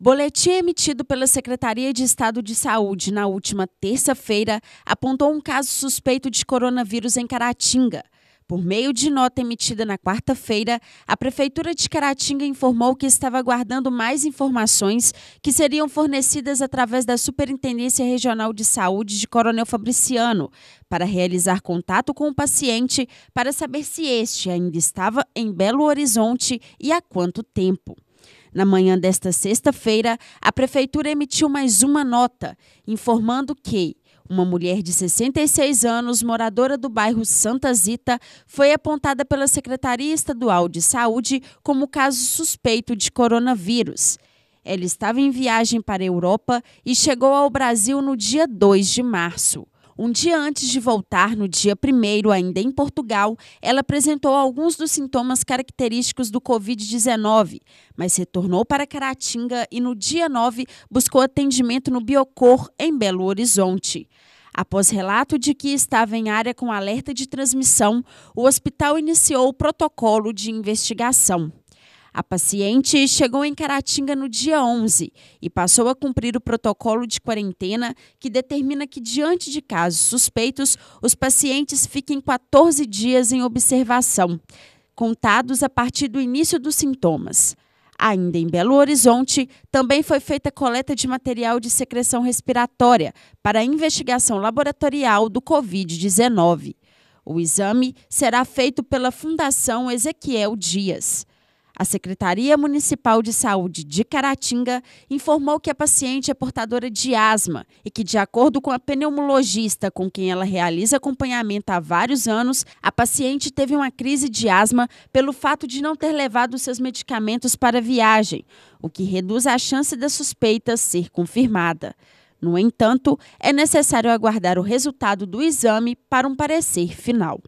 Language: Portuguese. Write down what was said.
Boletim emitido pela Secretaria de Estado de Saúde na última terça-feira apontou um caso suspeito de coronavírus em Caratinga. Por meio de nota emitida na quarta-feira, a Prefeitura de Caratinga informou que estava aguardando mais informações que seriam fornecidas através da Superintendência Regional de Saúde de Coronel Fabriciano, para realizar contato com o paciente para saber se este ainda estava em Belo Horizonte e há quanto tempo. Na manhã desta sexta-feira, a Prefeitura emitiu mais uma nota, informando que uma mulher de 66 anos, moradora do bairro Santa Zita, foi apontada pela Secretaria Estadual de Saúde como caso suspeito de coronavírus. Ela estava em viagem para a Europa e chegou ao Brasil no dia 2 de março. Um dia antes de voltar, no dia 1 ainda em Portugal, ela apresentou alguns dos sintomas característicos do Covid-19, mas retornou para Caratinga e no dia 9 buscou atendimento no Biocor, em Belo Horizonte. Após relato de que estava em área com alerta de transmissão, o hospital iniciou o protocolo de investigação. A paciente chegou em Caratinga no dia 11 e passou a cumprir o protocolo de quarentena que determina que, diante de casos suspeitos, os pacientes fiquem 14 dias em observação, contados a partir do início dos sintomas. Ainda em Belo Horizonte, também foi feita coleta de material de secreção respiratória para investigação laboratorial do Covid-19. O exame será feito pela Fundação Ezequiel Dias. A Secretaria Municipal de Saúde de Caratinga informou que a paciente é portadora de asma e que, de acordo com a pneumologista com quem ela realiza acompanhamento há vários anos, a paciente teve uma crise de asma pelo fato de não ter levado seus medicamentos para a viagem, o que reduz a chance da suspeita ser confirmada. No entanto, é necessário aguardar o resultado do exame para um parecer final.